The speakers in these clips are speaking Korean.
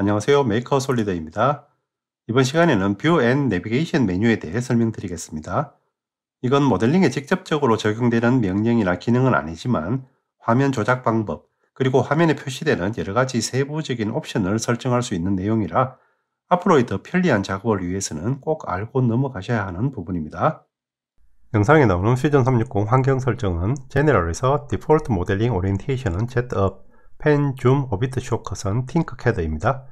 안녕하세요. 메이커 솔리더입니다 이번 시간에는 뷰앤 내비게이션 메뉴에 대해 설명드리겠습니다. 이건 모델링에 직접적으로 적용되는 명령이나 기능은 아니지만 화면 조작 방법, 그리고 화면에 표시되는 여러 가지 세부적인 옵션을 설정할 수 있는 내용이라 앞으로의 더 편리한 작업을 위해서는 꼭 알고 넘어가셔야 하는 부분입니다. 영상에 나오는 퓨전 360 환경 설정은 g e e n r a l 에서 Default d e o m i n 디폴트 모델링 오리 t 테이션은 셋업, 펜, 줌, 오비트 쇼커선, 팅크 a d 입니다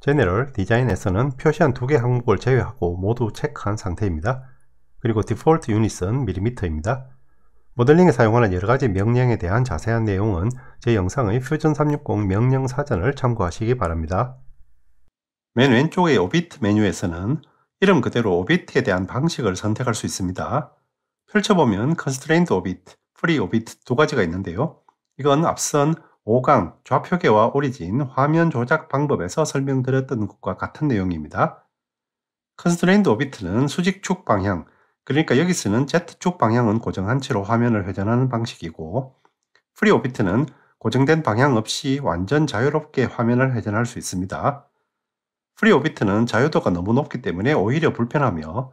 제네럴 디자인에서는 표시한 두 개 항목을 제외하고 모두 체크한 상태입니다. 그리고 d e f a 디폴트 유닛은 밀리 m m 입니다 모델링에 사용하는 여러가지 명령에 대한 자세한 내용은 제 영상의 퓨전 360 명령 사전을 참고하시기 바랍니다. 맨 왼쪽의 오비트 메뉴에서는 이름 그대로 오비트에 대한 방식을 선택할 수 있습니다. 펼쳐보면 Constraint 컨스트레 t 트 오비트, 프리 오비트 두 가지가 있는데요. 이건 앞선 5강 좌표계와 오리진 화면 조작 방법에서 설명드렸던 것과 같은 내용입니다. 컨스트레인드 오비트는 수직축 방향, 그러니까 여기 서는 Z축 방향은 고정한 채로 화면을 회전하는 방식이고 프리 오비트는 고정된 방향 없이 완전 자유롭게 화면을 회전할 수 있습니다. 프리 오비트는 자유도가 너무 높기 때문에 오히려 불편하며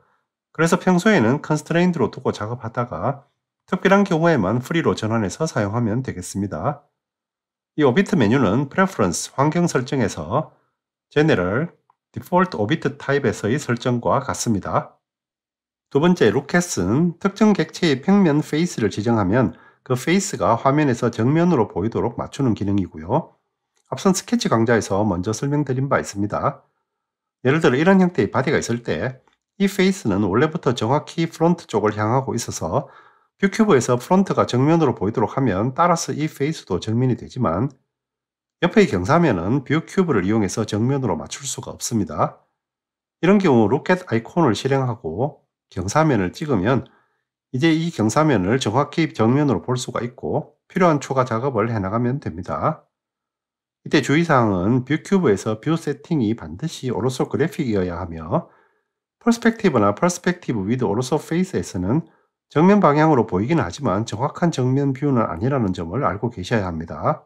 그래서 평소에는 컨스트레인드로 두고 작업하다가 특별한 경우에만 프리로 전환해서 사용하면 되겠습니다. 이 오비트 메뉴는 Preference 환경 설정에서 General, Default 오비트 타입에서의 설정과 같습니다. 두 번째, 루켓은 특정 객체의 평면 페이스를 지정하면 그 페이스가 화면에서 정면으로 보이도록 맞추는 기능이고요. 앞선 스케치 강좌에서 먼저 설명드린 바 있습니다. 예를 들어 이런 형태의 바디가 있을 때 이 페이스는 원래부터 정확히 프론트 쪽을 향하고 있어서 큐큐브에서 프론트가 정면으로 보이도록 하면 따라서 이 페이스도 정면이 되지만 옆의 경사면은 뷰 큐브를 이용해서 정면으로 맞출 수가 없습니다. 이런 경우 로켓 아이콘을 실행하고 경사면을 찍으면 이제 이 경사면을 정확히 정면으로 볼 수가 있고 필요한 추가 작업을 해나가면 됩니다. 이때 주의사항은 뷰큐브에서 뷰 세팅이 반드시 오로소 그래픽이어야 하며 퍼스펙티브나 퍼스펙티브 위드 오로소 페이스에서는 정면 방향으로 보이긴 하지만 정확한 정면 뷰는 아니라는 점을 알고 계셔야 합니다.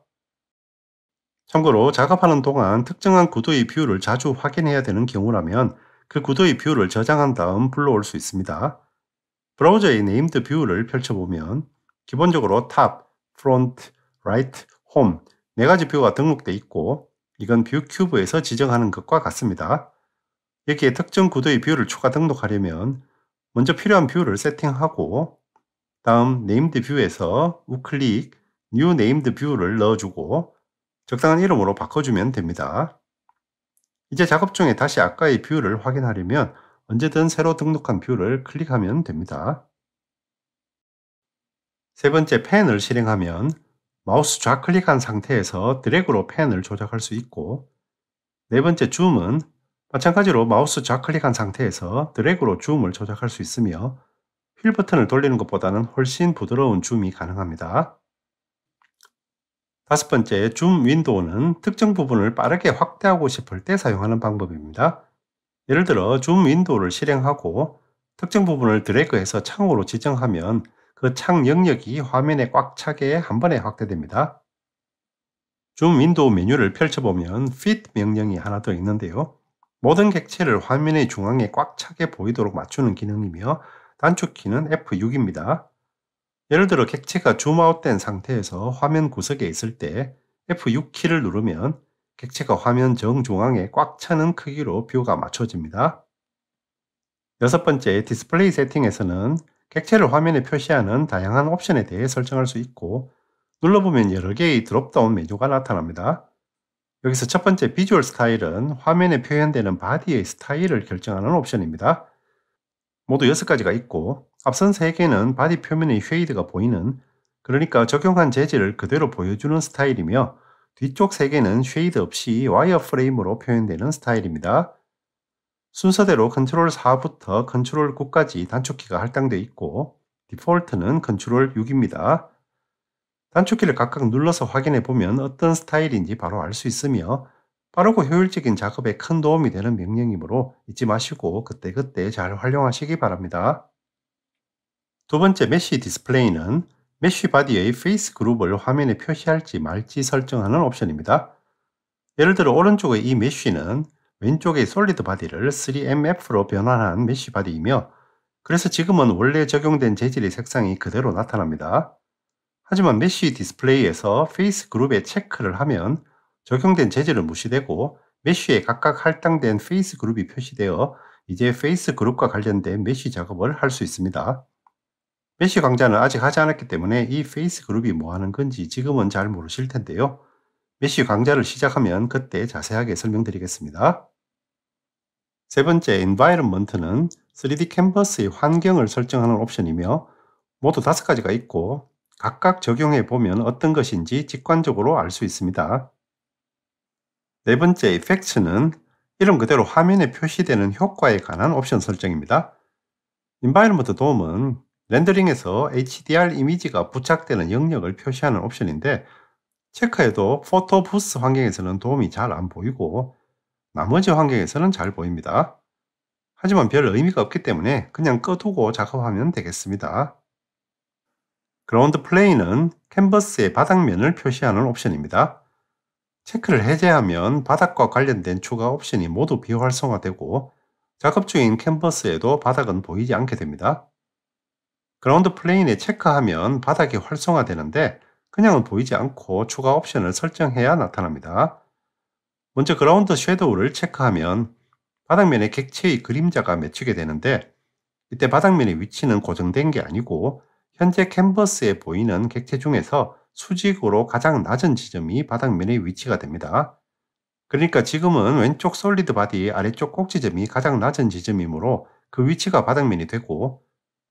참고로 작업하는 동안 특정한 구도의 뷰를 자주 확인해야 되는 경우라면 그 구도의 뷰를 저장한 다음 불러올 수 있습니다. 브라우저의 네임드 뷰를 펼쳐보면 기본적으로 탑, 프론트, 라이트, 홈 네 가지 뷰가 등록되어 있고 이건 뷰 큐브에서 지정하는 것과 같습니다. 여기에 특정 구도의 뷰를 추가 등록하려면 먼저 필요한 뷰를 세팅하고 다음 네임드 뷰에서 우클릭 new named v 를 넣어주고 적당한 이름으로 바꿔주면 됩니다. 이제 작업 중에 다시 아까의 뷰를 확인하려면 언제든 새로 등록한 뷰를 클릭하면 됩니다. 세 번째 펜을 실행하면 마우스 좌클릭한 상태에서 드래그로 펜을 조작할 수 있고 네 번째 줌은 마찬가지로 마우스 좌클릭한 상태에서 드래그로 줌을 조작할 수 있으며 휠 버튼을 돌리는 것보다는 훨씬 부드러운 줌이 가능합니다. 다섯 번째, 줌 윈도우는 특정 부분을 빠르게 확대하고 싶을 때 사용하는 방법입니다. 예를 들어 줌 윈도우를 실행하고 특정 부분을 드래그해서 창으로 지정하면 그 창 영역이 화면에 꽉 차게 한 번에 확대됩니다. 줌 윈도우 메뉴를 펼쳐보면 Fit 명령이 하나 더 있는데요. 모든 객체를 화면의 중앙에 꽉 차게 보이도록 맞추는 기능이며 단축키는 F6입니다. 예를 들어 객체가 줌아웃된 상태에서 화면 구석에 있을 때 F6키를 누르면 객체가 화면 정중앙에 꽉 차는 크기로 뷰가 맞춰집니다. 여섯 번째, 디스플레이 세팅에서는 객체를 화면에 표시하는 다양한 옵션에 대해 설정할 수 있고 눌러보면 여러 개의 드롭다운 메뉴가 나타납니다. 여기서 첫 번째 비주얼 스타일은 화면에 표현되는 바디의 스타일을 결정하는 옵션입니다. 모두 6가지가 있고 앞선 3개는 바디 표면의 쉐이드가 보이는 그러니까 적용한 재질을 그대로 보여주는 스타일이며 뒤쪽 3개는 쉐이드 없이 와이어 프레임으로 표현되는 스타일입니다. 순서대로 컨트롤 4부터 컨트롤 9까지 단축키가 할당되어 있고 디폴트는 컨트롤 6입니다. 단축키를 각각 눌러서 확인해 보면 어떤 스타일인지 바로 알 수 있으며 빠르고 효율적인 작업에 큰 도움이 되는 명령이므로 잊지 마시고 그때그때 잘 활용하시기 바랍니다. 두 번째 메쉬 디스플레이는 메쉬 바디의 페이스 그룹을 화면에 표시할지 말지 설정하는 옵션입니다. 예를 들어 오른쪽의 이 메쉬는 왼쪽의 솔리드 바디를 3MF로 변환한 메쉬 바디이며 그래서 지금은 원래 적용된 재질의 색상이 그대로 나타납니다. 하지만 메쉬 디스플레이에서 페이스 그룹의 체크를 하면 적용된 재질은 무시되고 메쉬에 각각 할당된 페이스 그룹이 표시되어 이제 페이스 그룹과 관련된 메쉬 작업을 할 수 있습니다. 메쉬 강좌는 아직 하지 않았기 때문에 이 페이스 그룹이 뭐 하는 건지 지금은 잘 모르실 텐데요. 메쉬 강좌를 시작하면 그때 자세하게 설명드리겠습니다. 세 번째, Environment는 3D 캔버스의 환경을 설정하는 옵션이며 모두 다섯 가지가 있고 각각 적용해 보면 어떤 것인지 직관적으로 알 수 있습니다. 네 번째 e f f 이펙츠는 이름 그대로 화면에 표시되는 효과에 관한 옵션 설정입니다. 인바이러먼트 도움은 렌더링에서 HDR 이미지가 부착되는 영역을 표시하는 옵션인데 체크해도 포토 부스 환경에서는 도움이 잘 안 보이고 나머지 환경에서는 잘 보입니다. 하지만 별 의미가 없기 때문에 그냥 꺼두고 작업하면 되겠습니다. 그라운드 플레인은 캔버스의 바닥면을 표시하는 옵션입니다. 체크를 해제하면 바닥과 관련된 추가 옵션이 모두 비활성화되고 작업 중인 캔버스에도 바닥은 보이지 않게 됩니다. 그라운드 플레인에 체크하면 바닥이 활성화되는데 그냥은 보이지 않고 추가 옵션을 설정해야 나타납니다. 먼저 그라운드 섀도우를 체크하면 바닥면에 객체의 그림자가 맺히게 되는데 이때 바닥면의 위치는 고정된 게 아니고 현재 캔버스에 보이는 객체 중에서 수직으로 가장 낮은 지점이 바닥면의 위치가 됩니다. 그러니까 지금은 왼쪽 솔리드 바디 아래쪽 꼭지점이 가장 낮은 지점이므로 그 위치가 바닥면이 되고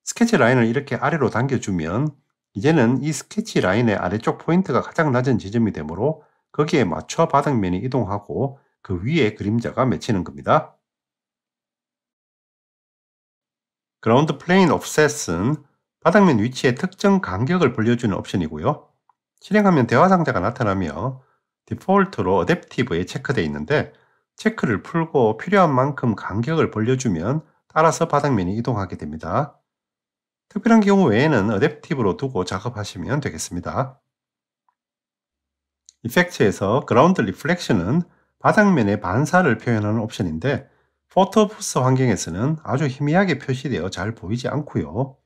스케치 라인을 이렇게 아래로 당겨주면 이제는 이 스케치 라인의 아래쪽 포인트가 가장 낮은 지점이 되므로 거기에 맞춰 바닥면이 이동하고 그 위에 그림자가 맺히는 겁니다. 그라운드 플레인 옵셋은 바닥면 위치의 특정 간격을 불려주는 옵션이고요. 실행하면 대화 상자가 나타나며 디폴트로 어댑티브에 체크되어 있는데 체크를 풀고 필요한 만큼 간격을 벌려주면 따라서 바닥면이 이동하게 됩니다. 특별한 경우 외에는 어댑티브로 두고 작업하시면 되겠습니다. 이펙트에서 그라운드 리플렉션은 바닥면의 반사를 표현하는 옵션인데 포토푸스 환경에서는 아주 희미하게 표시되어 잘 보이지 않고요.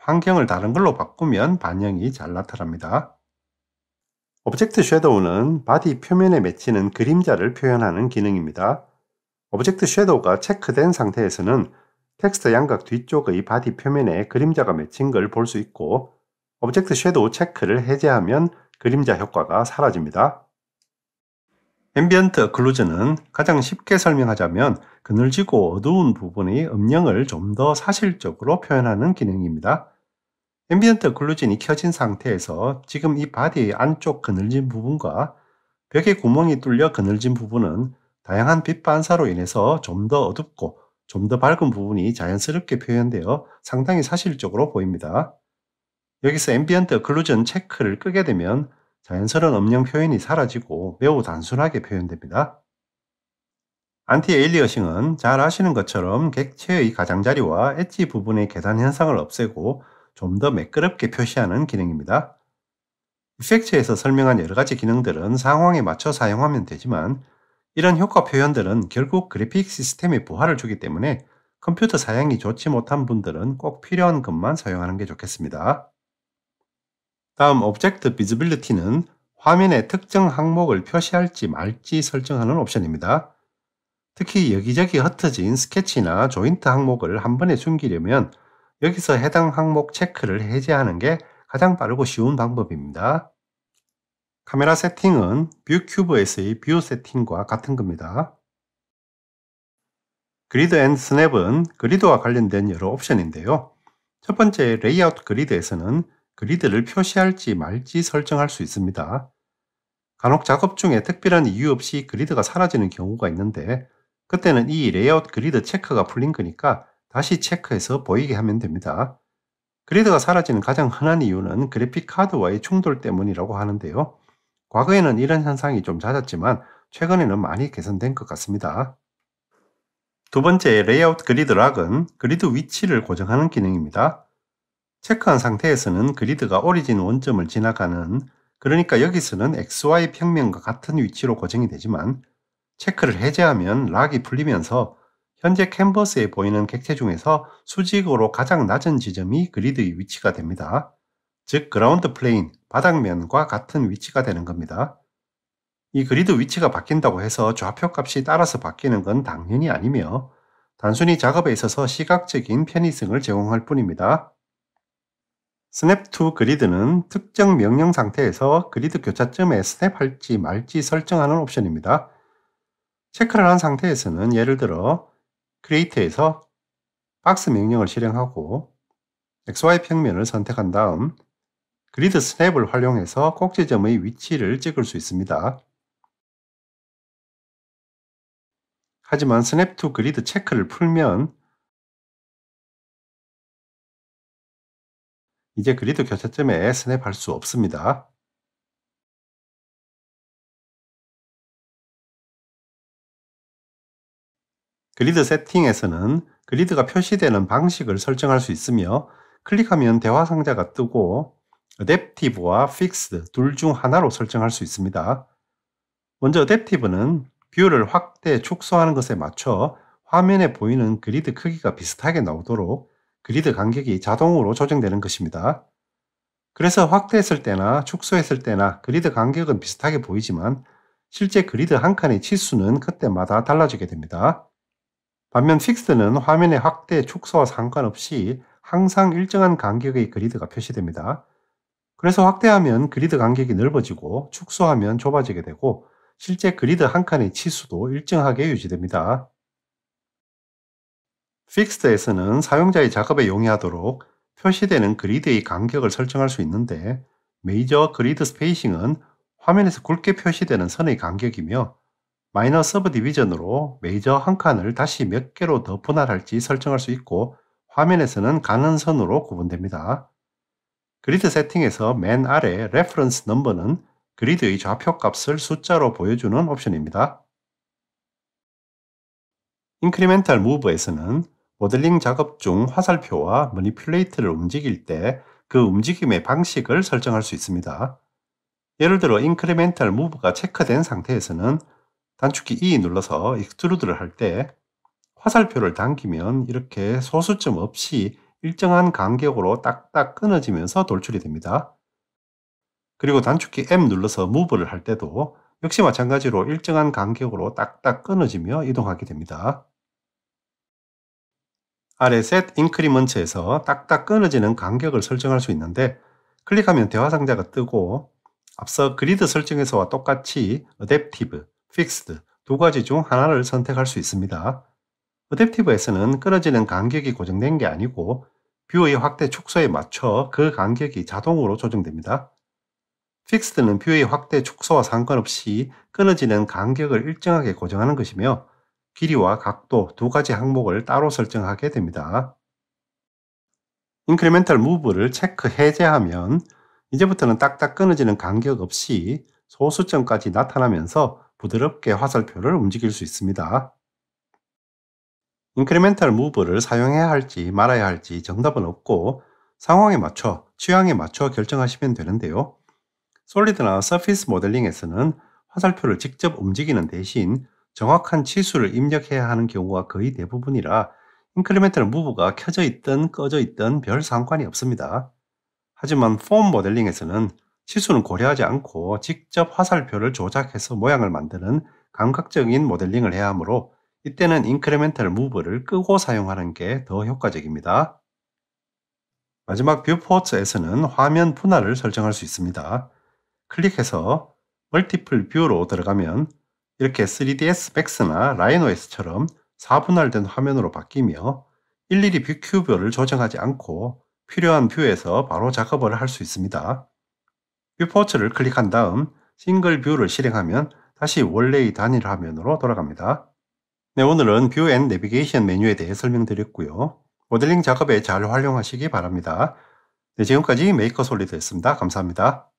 환경을 다른 걸로 바꾸면 반영이 잘 나타납니다. 오브젝트 섀도우는 바디 표면에 맺히는 그림자를 표현하는 기능입니다. 오브젝트 섀도우가 체크된 상태에서는 텍스트 양각 뒤쪽의 바디 표면에 그림자가 맺힌 걸 볼 수 있고 오브젝트 섀도우 체크를 해제하면 그림자 효과가 사라집니다. 앰비언트 클루즈는 가장 쉽게 설명하자면 그늘지고 어두운 부분의 음영을 좀 더 사실적으로 표현하는 기능입니다. 앰비언트 클루진이 켜진 상태에서 지금 이 바디 안쪽 그늘진 부분과 벽에 구멍이 뚫려 그늘진 부분은 다양한 빛 반사로 인해서 좀 더 어둡고 좀 더 밝은 부분이 자연스럽게 표현되어 상당히 사실적으로 보입니다. 여기서 앰비언트 클루전 체크를 끄게 되면 자연스러운 음영 표현이 사라지고 매우 단순하게 표현됩니다. 안티 에일리어싱은 잘 아시는 것처럼 객체의 가장자리와 엣지 부분의 계단 현상을 없애고 좀 더 매끄럽게 표시하는 기능입니다. 이펙트에서 설명한 여러 가지 기능들은 상황에 맞춰 사용하면 되지만 이런 효과 표현들은 결국 그래픽 시스템의 부하를 주기 때문에 컴퓨터 사양이 좋지 못한 분들은 꼭 필요한 것만 사용하는 게 좋겠습니다. 다음 Object v i s 는 화면에 특정 항목을 표시할지 말지 설정하는 옵션입니다. 특히 여기저기 흩어진 스케치나 조인트 항목을 한 번에 숨기려면 여기서 해당 항목 체크를 해제하는 게 가장 빠르고 쉬운 방법입니다. 카메라 세팅은 뷰큐브에서의 뷰 세팅과 같은 겁니다. 그리드 앤 스냅은 그리드와 관련된 여러 옵션인데요. 첫 번째 레이아웃 그리드에서는 그리드를 표시할지 말지 설정할 수 있습니다. 간혹 작업 중에 특별한 이유 없이 그리드가 사라지는 경우가 있는데 그때는 이 레이아웃 그리드 체크가 풀린 거니까 다시 체크해서 보이게 하면 됩니다. 그리드가 사라지는 가장 흔한 이유는 그래픽 카드와의 충돌 때문이라고 하는데요. 과거에는 이런 현상이 좀 잦았지만 최근에는 많이 개선된 것 같습니다. 두 번째 레이아웃 그리드 락은 그리드 위치를 고정하는 기능입니다. 체크한 상태에서는 그리드가 오리진 원점을 지나가는 그러니까 여기서는 XY 평면과 같은 위치로 고정이 되지만 체크를 해제하면 락이 풀리면서 현재 캔버스에 보이는 객체 중에서 수직으로 가장 낮은 지점이 그리드의 위치가 됩니다. 즉 그라운드 플레인, 바닥면과 같은 위치가 되는 겁니다. 이 그리드 위치가 바뀐다고 해서 좌표 값이 따라서 바뀌는 건 당연히 아니며 단순히 작업에 있어서 시각적인 편의성을 제공할 뿐입니다. 스냅 2 그리드는 특정 명령 상태에서 그리드 교차점에 스냅할지 말지 설정하는 옵션입니다. 체크를 한 상태에서는 예를 들어 create에서 박스 명령을 실행하고 XY 평면을 선택한 다음 그리드 스냅을 활용해서 꼭지점의 위치를 찍을 수 있습니다. 하지만 스냅 2 그리드 체크를 풀면 이제 그리드 교차점에 스냅할 수 없습니다. 그리드 세팅에서는 그리드가 표시되는 방식을 설정할 수 있으며 클릭하면 대화 상자가 뜨고 어댑티브와 픽스드 둘중 하나로 설정할 수 있습니다. 먼저 어댑티브는 뷰를 확대, 축소하는 것에 맞춰 화면에 보이는 그리드 크기가 비슷하게 나오도록 그리드 간격이 자동으로 조정되는 것입니다. 그래서 확대했을 때나 축소했을 때나 그리드 간격은 비슷하게 보이지만 실제 그리드 한 칸의 치수는 그때마다 달라지게 됩니다. 반면 픽스는 화면의 확대, 축소와 상관없이 항상 일정한 간격의 그리드가 표시됩니다. 그래서 확대하면 그리드 간격이 넓어지고 축소하면 좁아지게 되고 실제 그리드 한 칸의 치수도 일정하게 유지됩니다. f 픽스드에서는 사용자의 작업에 용이하도록 표시되는 그리드의 간격을 설정할 수 있는데 Major 메이저 그리드 스페이싱은 화면에서 굵게 표시되는 선의 간격이며 Minor s u b d i v i s i o n 으로 메이저 한 칸을 다시 몇 개로 더 분할할지 설정할 수 있고 화면에서는 가는 선으로 구분됩니다. 그리드 세팅에서 맨 아래 Reference n u m b e r 는 그리드의 좌표 값을 숫자로 보여주는 옵션입니다. Incremental m o v e 에서는 모델링 작업 중 화살표와 머니플레이트를 움직일 때 그 움직임의 방식을 설정할 수 있습니다. 예를 들어 인크레멘탈 무브가 체크된 상태에서는 단축키 E 눌러서 익스트루드를 할 때 화살표를 당기면 이렇게 소수점 없이 일정한 간격으로 딱딱 끊어지면서 돌출이 됩니다. 그리고 단축키 M 눌러서 무브를 할 때도 역시 마찬가지로 일정한 간격으로 딱딱 끊어지며 이동하게 됩니다. 아래셋 인크리먼트에서 딱딱 끊어지는 간격을 설정할 수 있는데 클릭하면 대화 상자가 뜨고 앞서 그리드 설정에서와 똑같이 a d p t 어댑 f i x 스드두 가지 중 하나를 선택할 수 있습니다. a d 어댑티브에서는 끊어지는 간격이 고정된 게 아니고 뷰의 확대 축소에 맞춰 그 간격이 자동으로 조정됩니다. f 픽스드는 뷰의 확대 축소와 상관없이 끊어지는 간격을 일정하게 고정하는 것이며 길이와 각도 두 가지 항목을 따로 설정하게 됩니다. 인크리멘탈 무브를 체크 해제하면 이제부터는 딱딱 끊어지는 간격 없이 소수점까지 나타나면서 부드럽게 화살표를 움직일 수 있습니다. 인크리멘탈 무브를 사용해야 할지 말아야 할지 정답은 없고 상황에 맞춰 취향에 맞춰 결정하시면 되는데요. 솔리드나 서피스 모델링에서는 화살표를 직접 움직이는 대신 정확한 치수를 입력해야 하는 경우가 거의 대부분이라 인크리멘트 무브가 켜져 있든 꺼져 있든 별 상관이 없습니다. 하지만 폼 모델링에서는 치수는 고려하지 않고 직접 화살표를 조작해서 모양을 만드는 감각적인 모델링을 해야 하므로 이때는 인크리멘탈 무브를 끄고 사용하는 게 더 효과적입니다. 마지막 뷰포트에서는 화면 분할을 설정할 수 있습니다. 클릭해서 멀티플 뷰로 들어가면 이렇게 3ds 맥스나 라이노S처럼 4분할된 화면으로 바뀌며 일일이 뷰큐브를 조정하지 않고 필요한 뷰에서 바로 작업을 할 수 있습니다. 뷰포츠를 클릭한 다음 싱글 뷰를 실행하면 다시 원래의 단일 화면으로 돌아갑니다. 네, 오늘은 뷰앤 내비게이션 메뉴에 대해 설명드렸고요. 모델링 작업에 잘 활용하시기 바랍니다. 네, 지금까지 메이커 솔리드였습니다. 감사합니다.